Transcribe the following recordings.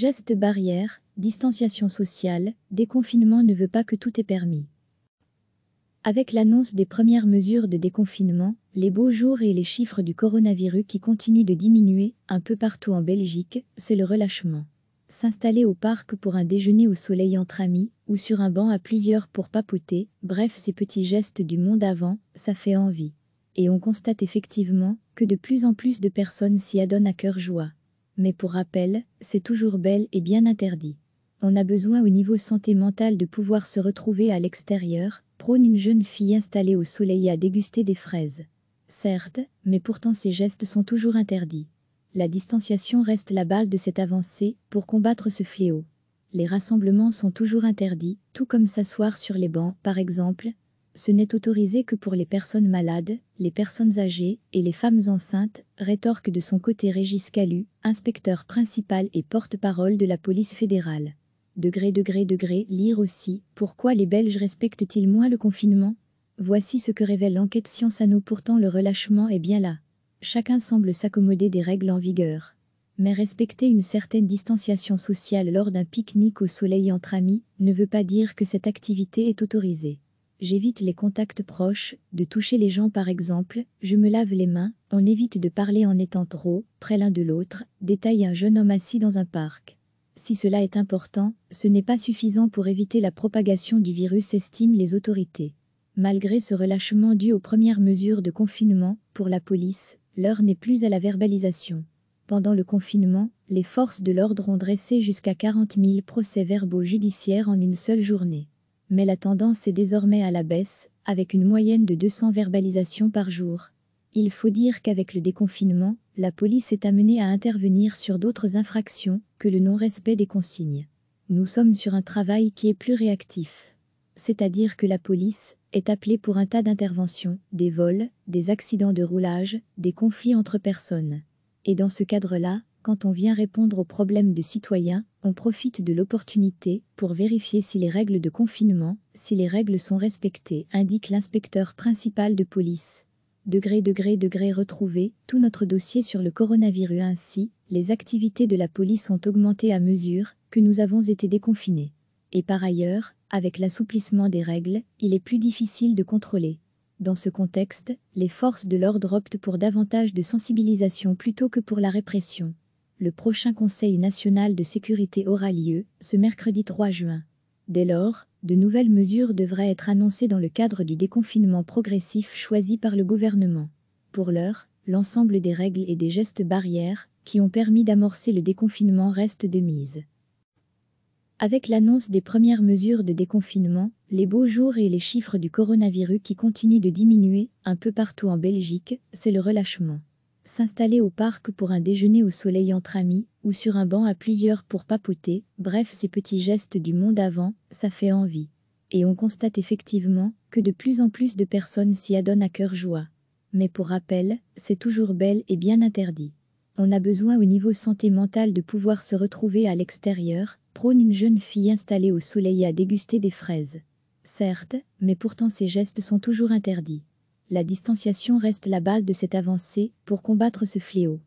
Gestes barrière, distanciation sociale, déconfinement ne veut pas que tout est permis. Avec l'annonce des premières mesures de déconfinement, les beaux jours et les chiffres du coronavirus qui continuent de diminuer un peu partout en Belgique, c'est le relâchement. S'installer au parc pour un déjeuner au soleil entre amis ou sur un banc à plusieurs pour papoter, bref ces petits gestes du monde avant, ça fait envie. Et on constate effectivement que de plus en plus de personnes s'y adonnent à cœur joie. Mais pour rappel, c'est toujours bel et bien interdit. On a besoin au niveau santé mentale de pouvoir se retrouver à l'extérieur, prône une jeune fille installée au soleil à déguster des fraises. Certes, mais pourtant ces gestes sont toujours interdits. La distanciation reste la balle de cette avancée pour combattre ce fléau. Les rassemblements sont toujours interdits, tout comme s'asseoir sur les bancs, par exemple, ce n'est autorisé que pour les personnes malades, les personnes âgées et les femmes enceintes, rétorque de son côté Régis Calu, inspecteur principal et porte-parole de la police fédérale. Degré, degré, degré, lire aussi, pourquoi les Belges respectent-ils moins le confinement Voici ce que révèle l'enquête Science Anneau pourtant le relâchement est bien là. Chacun semble s'accommoder des règles en vigueur. Mais respecter une certaine distanciation sociale lors d'un pique-nique au soleil entre amis ne veut pas dire que cette activité est autorisée. J'évite les contacts proches, de toucher les gens par exemple, je me lave les mains, on évite de parler en étant trop près l'un de l'autre, détaille un jeune homme assis dans un parc. Si cela est important, ce n'est pas suffisant pour éviter la propagation du virus, estiment les autorités. Malgré ce relâchement dû aux premières mesures de confinement, pour la police, l'heure n'est plus à la verbalisation. Pendant le confinement, les forces de l'ordre ont dressé jusqu'à 40 000 procès-verbaux judiciaires en une seule journée mais la tendance est désormais à la baisse, avec une moyenne de 200 verbalisations par jour. Il faut dire qu'avec le déconfinement, la police est amenée à intervenir sur d'autres infractions que le non-respect des consignes. Nous sommes sur un travail qui est plus réactif. C'est-à-dire que la police est appelée pour un tas d'interventions, des vols, des accidents de roulage, des conflits entre personnes. Et dans ce cadre-là, quand on vient répondre aux problèmes de citoyens, on profite de l'opportunité pour vérifier si les règles de confinement, si les règles sont respectées, indique l'inspecteur principal de police. Degré, degré, degré, retrouvé, tout notre dossier sur le coronavirus ainsi, les activités de la police ont augmenté à mesure que nous avons été déconfinés. Et par ailleurs, avec l'assouplissement des règles, il est plus difficile de contrôler. Dans ce contexte, les forces de l'ordre optent pour davantage de sensibilisation plutôt que pour la répression. Le prochain Conseil national de sécurité aura lieu ce mercredi 3 juin. Dès lors, de nouvelles mesures devraient être annoncées dans le cadre du déconfinement progressif choisi par le gouvernement. Pour l'heure, l'ensemble des règles et des gestes barrières qui ont permis d'amorcer le déconfinement restent de mise. Avec l'annonce des premières mesures de déconfinement, les beaux jours et les chiffres du coronavirus qui continuent de diminuer un peu partout en Belgique, c'est le relâchement s'installer au parc pour un déjeuner au soleil entre amis, ou sur un banc à plusieurs pour papoter, bref ces petits gestes du monde avant, ça fait envie. Et on constate effectivement que de plus en plus de personnes s'y adonnent à cœur joie. Mais pour rappel, c'est toujours belle et bien interdit. On a besoin au niveau santé mentale de pouvoir se retrouver à l'extérieur, prône une jeune fille installée au soleil à déguster des fraises. Certes, mais pourtant ces gestes sont toujours interdits. La distanciation reste la base de cette avancée pour combattre ce fléau.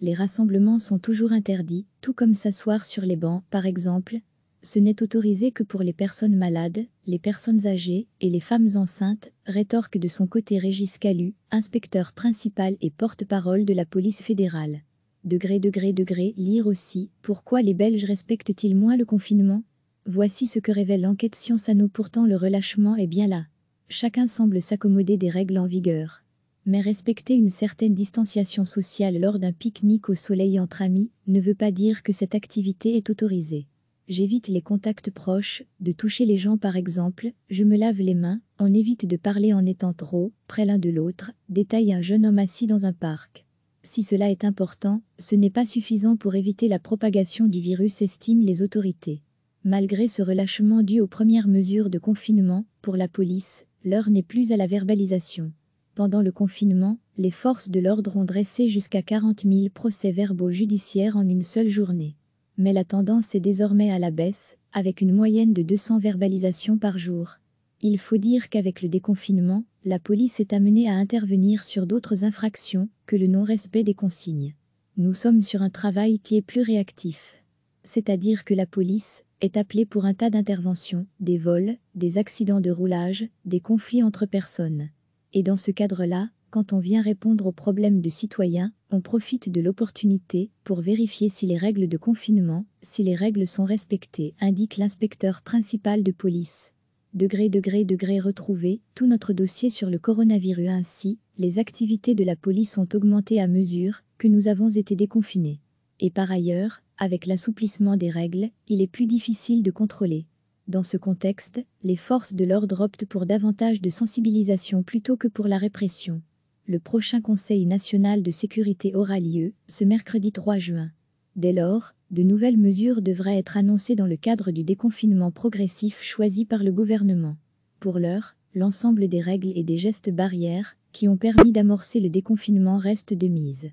Les rassemblements sont toujours interdits, tout comme s'asseoir sur les bancs, par exemple. Ce n'est autorisé que pour les personnes malades, les personnes âgées et les femmes enceintes, rétorque de son côté Régis Calu, inspecteur principal et porte-parole de la police fédérale. Degré, degré, degré, lire aussi, pourquoi les Belges respectent-ils moins le confinement Voici ce que révèle l'enquête Sciences nous, pourtant le relâchement est bien là chacun semble s'accommoder des règles en vigueur. Mais respecter une certaine distanciation sociale lors d'un pique-nique au soleil entre amis ne veut pas dire que cette activité est autorisée. J'évite les contacts proches, de toucher les gens par exemple, je me lave les mains, on évite de parler en étant trop près l'un de l'autre, détaille un jeune homme assis dans un parc. Si cela est important, ce n'est pas suffisant pour éviter la propagation du virus, estiment les autorités. Malgré ce relâchement dû aux premières mesures de confinement, pour la police, L'heure n'est plus à la verbalisation. Pendant le confinement, les forces de l'ordre ont dressé jusqu'à 40 000 procès-verbaux judiciaires en une seule journée. Mais la tendance est désormais à la baisse, avec une moyenne de 200 verbalisations par jour. Il faut dire qu'avec le déconfinement, la police est amenée à intervenir sur d'autres infractions que le non-respect des consignes. Nous sommes sur un travail qui est plus réactif. C'est-à-dire que la police, est appelé pour un tas d'interventions, des vols, des accidents de roulage, des conflits entre personnes. Et dans ce cadre-là, quand on vient répondre aux problèmes de citoyens, on profite de l'opportunité pour vérifier si les règles de confinement, si les règles sont respectées, indique l'inspecteur principal de police. Degré, degré, degré retrouvé, tout notre dossier sur le coronavirus ainsi, les activités de la police ont augmenté à mesure que nous avons été déconfinés. Et par ailleurs, avec l'assouplissement des règles, il est plus difficile de contrôler. Dans ce contexte, les forces de l'ordre optent pour davantage de sensibilisation plutôt que pour la répression. Le prochain Conseil national de sécurité aura lieu ce mercredi 3 juin. Dès lors, de nouvelles mesures devraient être annoncées dans le cadre du déconfinement progressif choisi par le gouvernement. Pour l'heure, l'ensemble des règles et des gestes barrières qui ont permis d'amorcer le déconfinement restent de mise.